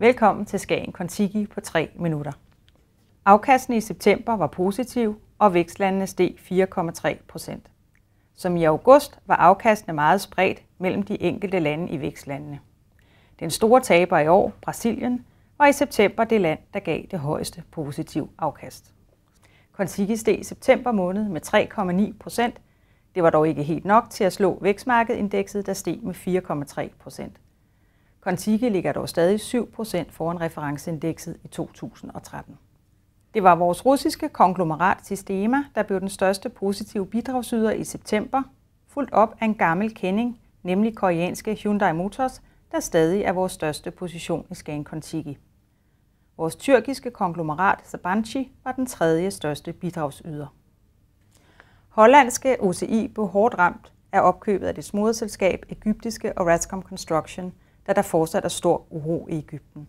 Velkommen til Skagen Kontiki på 3 minutter. Afkastene i september var positiv, og vækstlandene steg 4,3 procent. Som i august var afkastene meget spredt mellem de enkelte lande i vækstlandene. Den store taber i år, Brasilien, var i september det land, der gav det højeste positiv afkast. Kontiki steg i september måned med 3,9 procent. Det var dog ikke helt nok til at slå vækstmarkedindekset, der steg med 4,3 procent. Contiki ligger dog stadig 7% foran referenceindekset i 2013. Det var vores russiske konglomerat Sistema, der blev den største positive bidragsyder i september, fuldt op af en gammel kending, nemlig koreanske Hyundai Motors, der stadig er vores største position i Scan Contiki. Vores tyrkiske konglomerat Sabanchi var den tredje største bidragsyder. Hollandske OCI blev hårdt ramt af opkøbet af det moderselskab Ægyptiske Orascom Construction – da der fortsat er stor uro i Ægypten.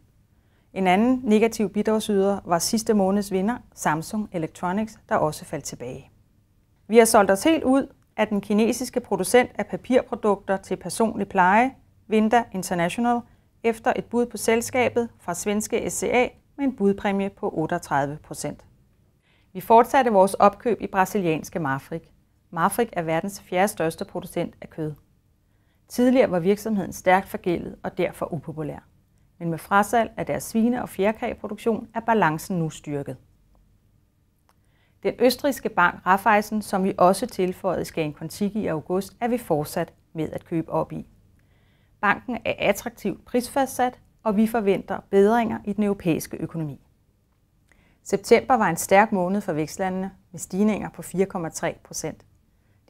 En anden negativ bidragsyder var sidste måneds vinder, Samsung Electronics, der også faldt tilbage. Vi har solgt os helt ud af den kinesiske producent af papirprodukter til personlig pleje, Vinda International, efter et bud på selskabet fra svenske SCA med en budpræmie på 38 procent. Vi fortsatte vores opkøb i brasilianske Marfrik. Marfrik er verdens fjerde største producent af kød. Tidligere var virksomheden stærkt forgældet og derfor upopulær. Men med frasalg af deres svine- og fjerkræproduktion er balancen nu styrket. Den østrigske bank Raiffeisen, som vi også tilføjede Skagen Kontiki i august, er vi fortsat med at købe op i. Banken er attraktivt prisfastsat, og vi forventer bedringer i den europæiske økonomi. September var en stærk måned for vækstlandene med stigninger på 4,3 procent.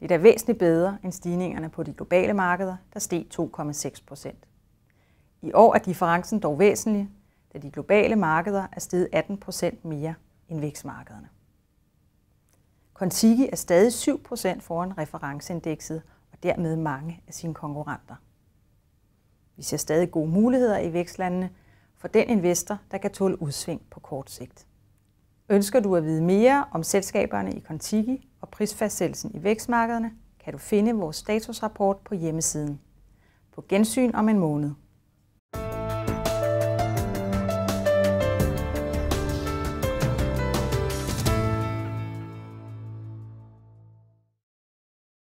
Det er da væsentligt bedre end stigningerne på de globale markeder, der steg 2,6 procent. I år er differencen dog væsentlig, da de globale markeder er steget 18 procent mere end vækstmarkederne. Contiki er stadig 7 procent foran referenceindekset og dermed mange af sine konkurrenter. Vi ser stadig gode muligheder i vækstlandene for den investor, der kan tåle udsving på kort sigt. Ønsker du at vide mere om selskaberne i Contiki, og prisfastsættelsen i vækstmarkederne kan du finde vores statusrapport på hjemmesiden. På gensyn om en måned.